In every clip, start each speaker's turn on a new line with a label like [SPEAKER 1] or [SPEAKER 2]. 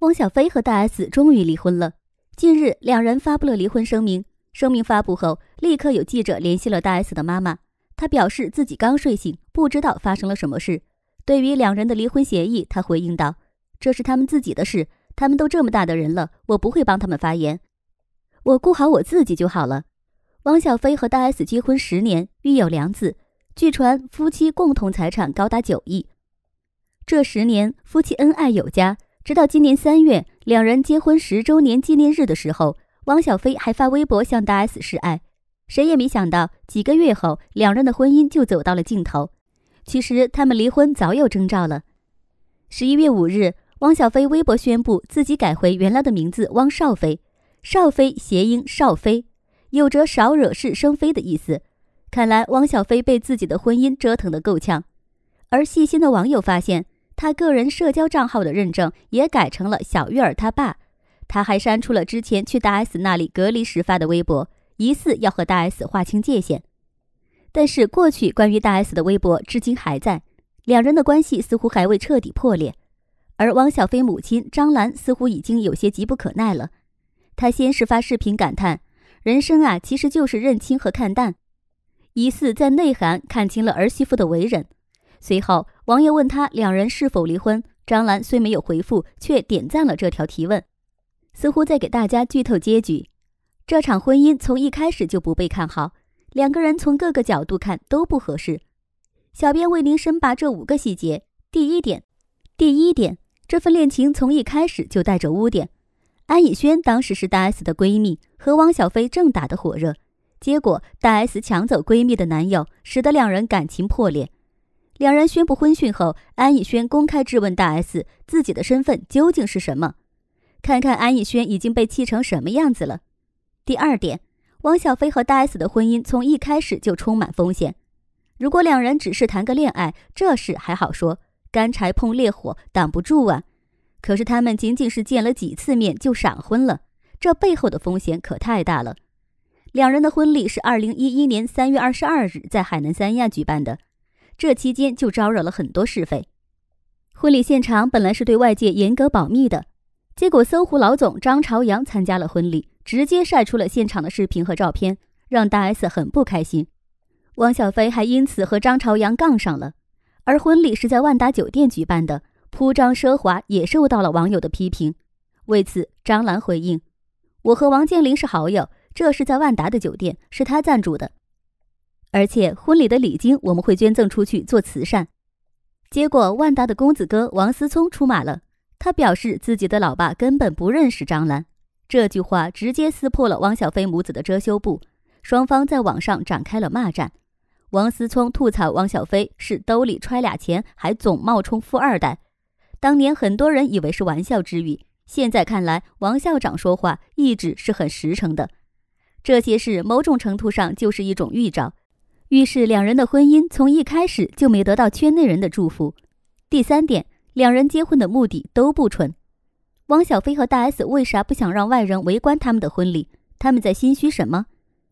[SPEAKER 1] 汪小菲和大 S 终于离婚了。近日，两人发布了离婚声明。声明发布后，立刻有记者联系了大 S 的妈妈，她表示自己刚睡醒，不知道发生了什么事。对于两人的离婚协议，他回应道：“这是他们自己的事，他们都这么大的人了，我不会帮他们发言，我顾好我自己就好了。”汪小菲和大 S 结婚十年，育有两子，据传夫妻共同财产高达九亿。这十年，夫妻恩爱有加。直到今年三月，两人结婚十周年纪念日的时候，汪小菲还发微博向大 S 示爱。谁也没想到，几个月后，两人的婚姻就走到了尽头。其实，他们离婚早有征兆了。十一月五日，汪小菲微博宣布自己改回原来的名字汪少菲，少菲谐音少飞，有着少惹是生非的意思。看来，汪小菲被自己的婚姻折腾的够呛。而细心的网友发现。他个人社交账号的认证也改成了“小月儿他爸”，他还删除了之前去大 S 那里隔离时发的微博，疑似要和大 S 划清界限。但是过去关于大 S 的微博至今还在，两人的关系似乎还未彻底破裂。而汪小菲母亲张兰似乎已经有些急不可耐了，她先是发视频感叹：“人生啊，其实就是认清和看淡。”疑似在内涵看清了儿媳妇的为人。随后，网友问他两人是否离婚。张兰虽没有回复，却点赞了这条提问，似乎在给大家剧透结局。这场婚姻从一开始就不被看好，两个人从各个角度看都不合适。小编为您深扒这五个细节：第一点，第一点，这份恋情从一开始就带着污点。安以轩当时是大 S 的闺蜜，和汪小菲正打得火热，结果大 S 抢走闺蜜的男友，使得两人感情破裂。两人宣布婚讯后，安以轩公开质问大 S 自己的身份究竟是什么？看看安以轩已经被气成什么样子了。第二点，汪小菲和大 S 的婚姻从一开始就充满风险。如果两人只是谈个恋爱，这事还好说，干柴碰烈火挡不住啊。可是他们仅仅是见了几次面就闪婚了，这背后的风险可太大了。两人的婚礼是二零一一年三月二十二日在海南三亚举办的。这期间就招惹了很多是非。婚礼现场本来是对外界严格保密的，结果搜狐老总张朝阳参加了婚礼，直接晒出了现场的视频和照片，让大 S 很不开心。汪小菲还因此和张朝阳杠上了。而婚礼是在万达酒店举办的，铺张奢华也受到了网友的批评。为此，张兰回应：“我和王健林是好友，这是在万达的酒店，是他赞助的。”而且婚礼的礼金我们会捐赠出去做慈善。结果万达的公子哥王思聪出马了，他表示自己的老爸根本不认识张兰。这句话直接撕破了王小飞母子的遮羞布，双方在网上展开了骂战。王思聪吐槽王小飞是兜里揣俩钱还总冒充富二代，当年很多人以为是玩笑之语，现在看来王校长说话一直是很实诚的。这些事某种程度上就是一种预兆。于是，两人的婚姻从一开始就没得到圈内人的祝福。第三点，两人结婚的目的都不纯。汪小菲和大 S 为啥不想让外人围观他们的婚礼？他们在心虚什么？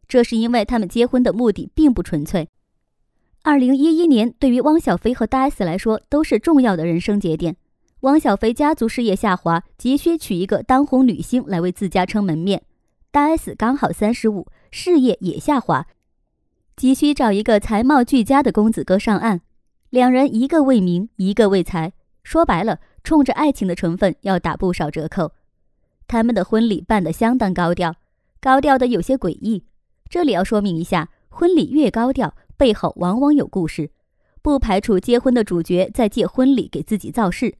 [SPEAKER 1] 这是因为他们结婚的目的并不纯粹。二零一一年对于汪小菲和大 S 来说都是重要的人生节点。汪小菲家族事业下滑，急需娶一个当红女星来为自家撑门面；大 S 刚好三十五，事业也下滑。急需找一个才貌俱佳的公子哥上岸，两人一个为名，一个为财，说白了，冲着爱情的成分要打不少折扣。他们的婚礼办得相当高调，高调的有些诡异。这里要说明一下，婚礼越高调，背后往往有故事，不排除结婚的主角在借婚礼给自己造势。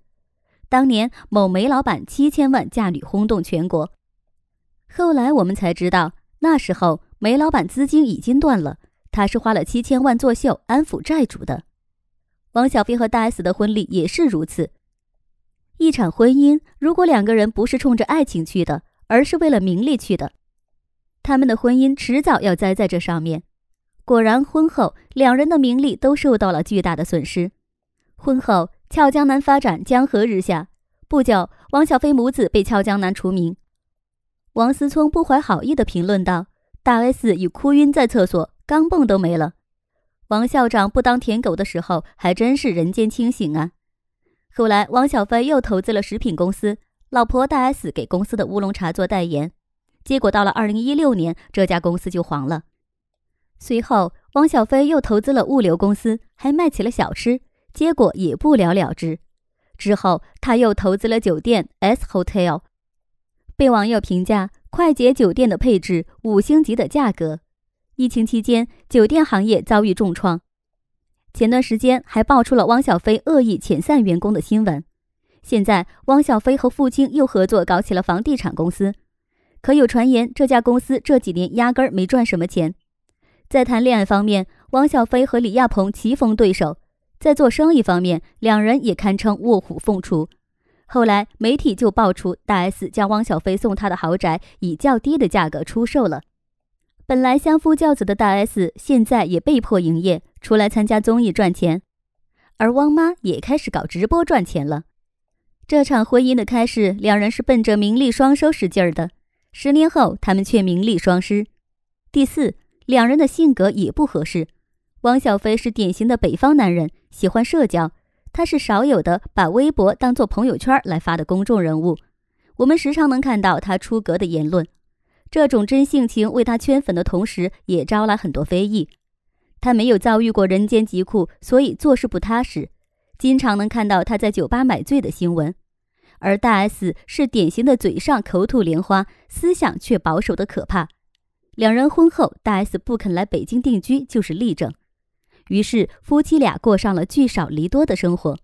[SPEAKER 1] 当年某煤老板七千万嫁女轰动全国，后来我们才知道，那时候煤老板资金已经断了。他是花了七千万作秀安抚债主的，王小飞和大 S 的婚礼也是如此。一场婚姻，如果两个人不是冲着爱情去的，而是为了名利去的，他们的婚姻迟早要栽在这上面。果然，婚后两人的名利都受到了巨大的损失。婚后，俏江南发展江河日下，不久，王小飞母子被俏江南除名。王思聪不怀好意的评论道：“大 S 已哭晕在厕所。”钢蹦都没了，王校长不当舔狗的时候还真是人间清醒啊。后来王小飞又投资了食品公司，老婆大 S 给公司的乌龙茶做代言，结果到了二零一六年这家公司就黄了。随后王小飞又投资了物流公司，还卖起了小吃，结果也不了了之。之后他又投资了酒店 S Hotel，被网友评价“快捷酒店的配置，五星级的价格”。疫情期间，酒店行业遭遇重创。前段时间还爆出了汪小菲恶意遣散员工的新闻。现在，汪小菲和父亲又合作搞起了房地产公司，可有传言这家公司这几年压根儿没赚什么钱。在谈恋爱方面，汪小菲和李亚鹏棋逢对手；在做生意方面，两人也堪称卧虎凤雏。后来，媒体就爆出大 S 将汪小菲送她的豪宅以较低的价格出售了。本来相夫教子的大 S，现在也被迫营业，出来参加综艺赚钱；而汪妈也开始搞直播赚钱了。这场婚姻的开始，两人是奔着名利双收使劲儿的。十年后，他们却名利双失。第四，两人的性格也不合适。汪小菲是典型的北方男人，喜欢社交，他是少有的把微博当做朋友圈来发的公众人物，我们时常能看到他出格的言论。这种真性情为他圈粉的同时，也招来很多非议。他没有遭遇过人间疾苦，所以做事不踏实，经常能看到他在酒吧买醉的新闻。而大 S 是典型的嘴上口吐莲花，思想却保守的可怕。两人婚后，大 S 不肯来北京定居就是例证。于是，夫妻俩过上了聚少离多的生活。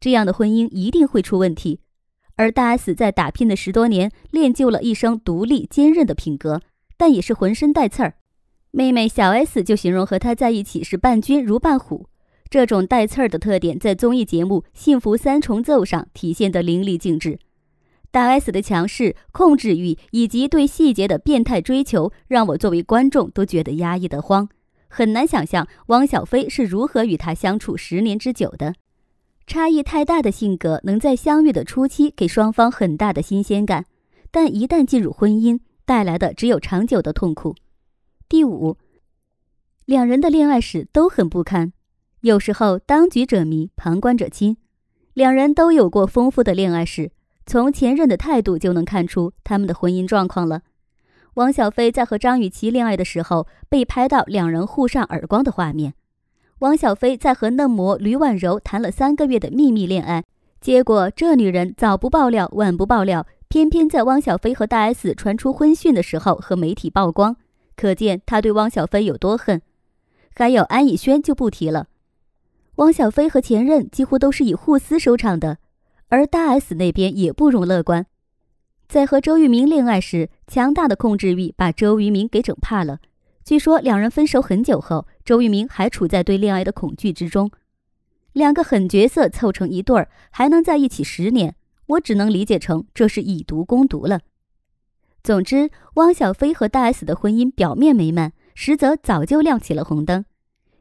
[SPEAKER 1] 这样的婚姻一定会出问题。而大 S 在打拼的十多年，练就了一生独立坚韧的品格，但也是浑身带刺儿。妹妹小 S 就形容和她在一起是伴君如伴虎。这种带刺儿的特点，在综艺节目《幸福三重奏》上体现得淋漓尽致。大 S 的强势、控制欲以及对细节的变态追求，让我作为观众都觉得压抑得慌。很难想象汪小菲是如何与她相处十年之久的。差异太大的性格能在相遇的初期给双方很大的新鲜感，但一旦进入婚姻，带来的只有长久的痛苦。第五，两人的恋爱史都很不堪。有时候当局者迷，旁观者清，两人都有过丰富的恋爱史，从前任的态度就能看出他们的婚姻状况了。王小飞在和张雨绮恋爱的时候，被拍到两人互扇耳光的画面。汪小菲在和嫩模吕婉柔谈了三个月的秘密恋爱，结果这女人早不爆料，晚不爆料，偏偏在汪小菲和大 S 传出婚讯的时候和媒体曝光，可见她对汪小菲有多恨。还有安以轩就不提了，汪小菲和前任几乎都是以互撕收场的，而大 S 那边也不容乐观，在和周渝民恋爱时，强大的控制欲把周渝民给整怕了，据说两人分手很久后。周渝民还处在对恋爱的恐惧之中，两个狠角色凑成一对儿，还能在一起十年，我只能理解成这是以毒攻毒了。总之，汪小菲和大 S 的婚姻表面美满，实则早就亮起了红灯。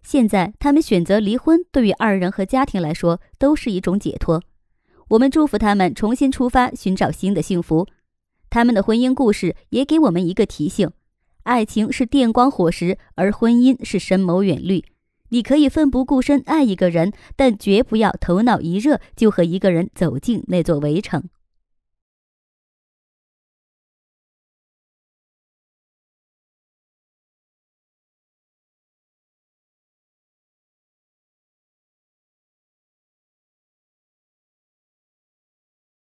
[SPEAKER 1] 现在他们选择离婚，对于二人和家庭来说都是一种解脱。我们祝福他们重新出发，寻找新的幸福。他们的婚姻故事也给我们一个提醒。爱情是电光火石，而婚姻是深谋远虑。你可以奋不顾身爱一个人，但绝不要头脑一热就和一个人走进那座围城。